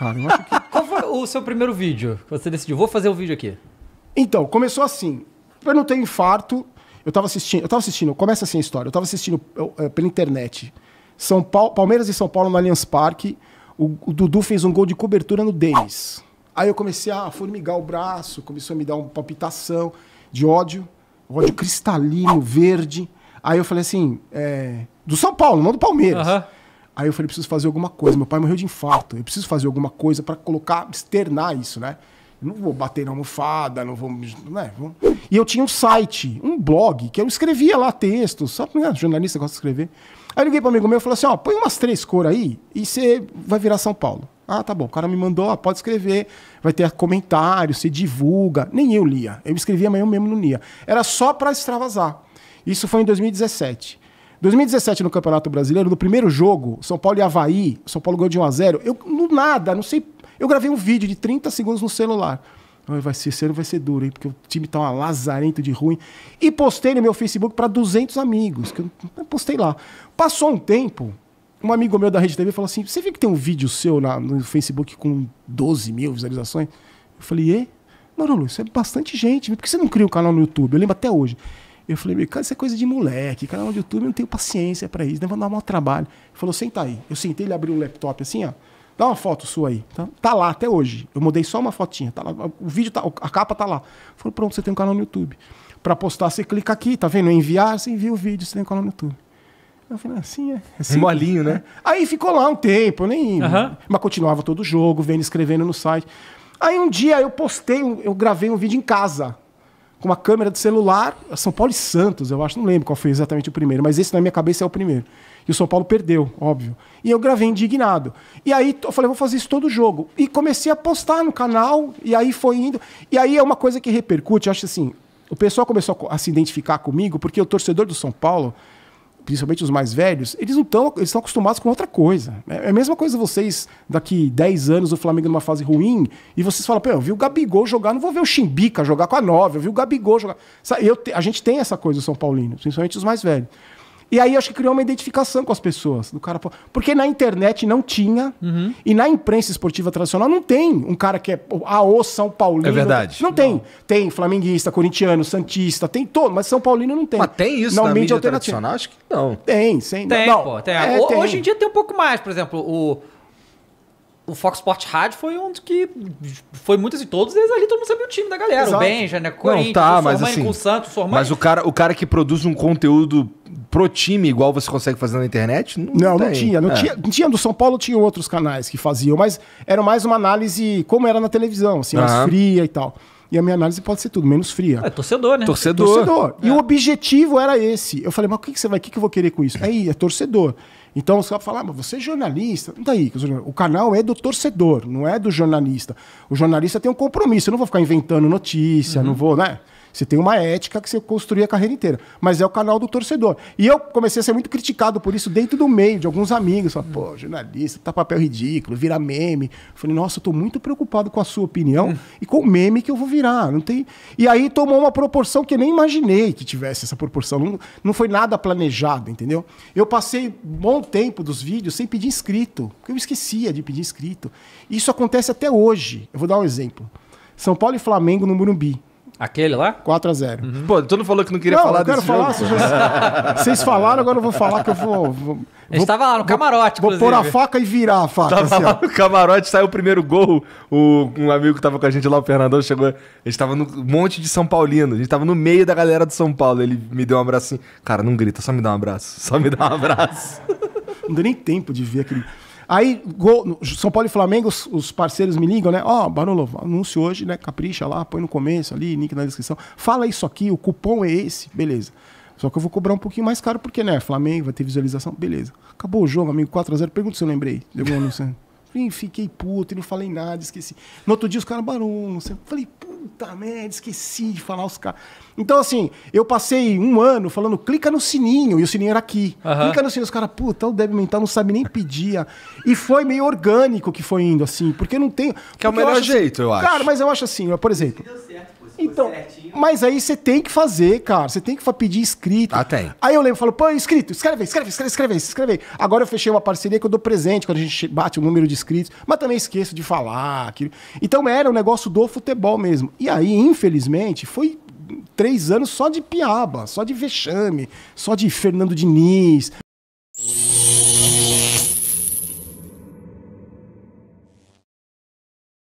cara. Eu acho que... Qual foi o seu primeiro vídeo? Você decidiu, vou fazer o um vídeo aqui. Então, começou assim. Eu não tenho infarto. Eu tava assistindo, eu tava assistindo, começa assim a história. Eu tava assistindo eu, é, pela internet. São Paulo, Palmeiras e São Paulo no Allianz Parque. O, o Dudu fez um gol de cobertura no Denis. Aí eu comecei a formigar o braço, começou a me dar uma palpitação de ódio, ódio cristalino, verde. Aí eu falei assim, é, do São Paulo, não do Palmeiras. Aí eu falei, preciso fazer alguma coisa. Meu pai morreu de infarto. Eu preciso fazer alguma coisa para colocar, externar isso, né? não vou bater na almofada, não vou, né? E eu tinha um site, um blog, que eu escrevia lá textos, sabe? Né? Jornalista gosta de escrever. Aí eu liguei para um amigo meu e falei assim: ó, põe umas três cores aí e você vai virar São Paulo. Ah, tá bom. O cara me mandou, ó, pode escrever, vai ter comentário, se divulga. Nem eu lia. Eu escrevia, mas eu mesmo não lia. Era só para extravasar. Isso foi em 2017. 2017, no Campeonato Brasileiro, no primeiro jogo, São Paulo e Havaí, São Paulo ganhou de 1x0. Eu, no nada, não sei. Eu gravei um vídeo de 30 segundos no celular. Vai ser, esse ano vai ser duro, hein? Porque o time tá uma lazarento de ruim. E postei no meu Facebook para 200 amigos, que eu postei lá. Passou um tempo, um amigo meu da Rede TV falou assim: Você viu que tem um vídeo seu na, no Facebook com 12 mil visualizações? Eu falei: E? Mano, isso é bastante gente. Por que você não cria um canal no YouTube? Eu lembro até hoje. Eu falei, meu, cara, isso é coisa de moleque, canal de YouTube, eu não tenho paciência para isso, né? Vou dar um trabalho. Ele falou, senta aí. Eu sentei, ele abriu o laptop assim, ó. Dá uma foto sua aí. Tá, tá lá até hoje. Eu mudei só uma fotinha. Tá lá, o vídeo tá, a capa tá lá. Falou, pronto, você tem um canal no YouTube. Para postar, você clica aqui, tá vendo? Enviar, você envia o vídeo, você tem um canal no YouTube. Eu falei, assim é. Assim, Molinho, né? É. Aí ficou lá um tempo, eu nem. Uhum. Mas continuava todo o jogo, vendo, escrevendo no site. Aí um dia eu postei, eu gravei um vídeo em casa com uma câmera de celular, São Paulo e Santos, eu acho, não lembro qual foi exatamente o primeiro, mas esse na minha cabeça é o primeiro. E o São Paulo perdeu, óbvio. E eu gravei indignado. E aí eu falei, vou fazer isso todo jogo. E comecei a postar no canal, e aí foi indo. E aí é uma coisa que repercute, eu acho assim, o pessoal começou a se identificar comigo, porque o torcedor do São Paulo, principalmente os mais velhos, eles não estão estão acostumados com outra coisa. É, é a mesma coisa vocês, daqui 10 anos, o Flamengo numa fase ruim, e vocês falam, pô, eu vi o Gabigol jogar, não vou ver o Chimbica jogar com a 9, eu vi o Gabigol jogar. Eu, a gente tem essa coisa, os São Paulino, principalmente os mais velhos. E aí acho que criou uma identificação com as pessoas. Do cara, porque na internet não tinha, uhum. e na imprensa esportiva tradicional não tem um cara que é AO São Paulino. É verdade. Não tem. Não. Tem flamenguista, corintiano, santista, tem todo, mas São Paulino não tem. Mas tem isso não, na mídia, tradicional? Acho que não. Tem, sem Tem, não. pô. Tem. É, tem. Hoje em dia tem um pouco mais, por exemplo, o o Fox Sport Rádio foi um que foi muitos e todos eles ali, todo mundo sabia o time da galera. Exato. O Benja, né? Corinthians, não, tá, o Sormani, assim, com o Santos, o Sormani. Mas o cara, o cara que produz um conteúdo pro time igual você consegue fazer na internet? Não, não, não tinha. Não é. tinha, tinha do São Paulo, tinha outros canais que faziam, mas era mais uma análise como era na televisão, assim, mais fria e tal. E a minha análise pode ser tudo, menos fria. É torcedor, né? Torcedor. torcedor. É. E o objetivo era esse. Eu falei, mas o que, que você vai, o que, que eu vou querer com isso? Aí, é torcedor. Então você vai falar ah, mas você é jornalista. Não daí, tá o canal é do torcedor, não é do jornalista. O jornalista tem um compromisso, eu não vou ficar inventando notícia, uhum. não vou, né? Você tem uma ética que você construir a carreira inteira. Mas é o canal do torcedor. E eu comecei a ser muito criticado por isso dentro do meio, de alguns amigos. Falaram, pô, jornalista, tá papel ridículo, vira meme. falei, nossa, eu tô muito preocupado com a sua opinião e com o meme que eu vou virar. Não tem... E aí tomou uma proporção que eu nem imaginei que tivesse essa proporção. Não, não foi nada planejado, entendeu? Eu passei bom tempo dos vídeos sem pedir inscrito, porque eu esquecia de pedir inscrito. Isso acontece até hoje. Eu vou dar um exemplo. São Paulo e Flamengo no Murumbi. Aquele lá? 4x0. Uhum. Pô, tu não falou que não queria não, falar eu quero desse falar, jogo. Vocês, vocês falaram, agora eu vou falar que eu vou... vou a gente tava lá no camarote, Vou, vou pôr a faca e virar a faca. Tava assim, lá no camarote, saiu o primeiro gol. O, um amigo que tava com a gente lá, o Fernandão, chegou... A gente tava no monte de São Paulino. A gente tava no meio da galera de São Paulo. Ele me deu um abraço assim. Cara, não grita, só me dá um abraço. Só me dá um abraço. não deu nem tempo de ver aquele... Aí, gol, São Paulo e Flamengo, os, os parceiros me ligam, né? Ó, oh, Barolo, anúncio hoje, né? Capricha lá, põe no começo ali, link na descrição. Fala isso aqui, o cupom é esse, beleza. Só que eu vou cobrar um pouquinho mais caro, porque, né? Flamengo vai ter visualização, beleza. Acabou o jogo, amigo, 4x0. Pergunta se eu lembrei de algum anúncio. Fiquei puto e não falei nada, esqueci. No outro dia os caras barulho, não sei. Falei, puto puta merda, esqueci de falar os caras. Então, assim, eu passei um ano falando, clica no sininho, e o sininho era aqui. Uhum. Clica no sininho, os caras, puta, o Deb Mental não sabe nem pedir. E foi meio orgânico que foi indo, assim, porque não tem. Que é o melhor eu assim jeito, eu acho. Cara, mas eu acho assim, por exemplo. Deu certo. Então, mas aí você tem que fazer, cara. Você tem que pedir inscrito. Ah, tem. Aí eu lembro, falo, pô, inscrito, escreve, escreve, escreve, escreve, escreve. Agora eu fechei uma parceria que eu dou presente quando a gente bate o número de inscritos, mas também esqueço de falar aquilo. Então era o um negócio do futebol mesmo. E aí, infelizmente, foi três anos só de piaba, só de vexame, só de Fernando Diniz.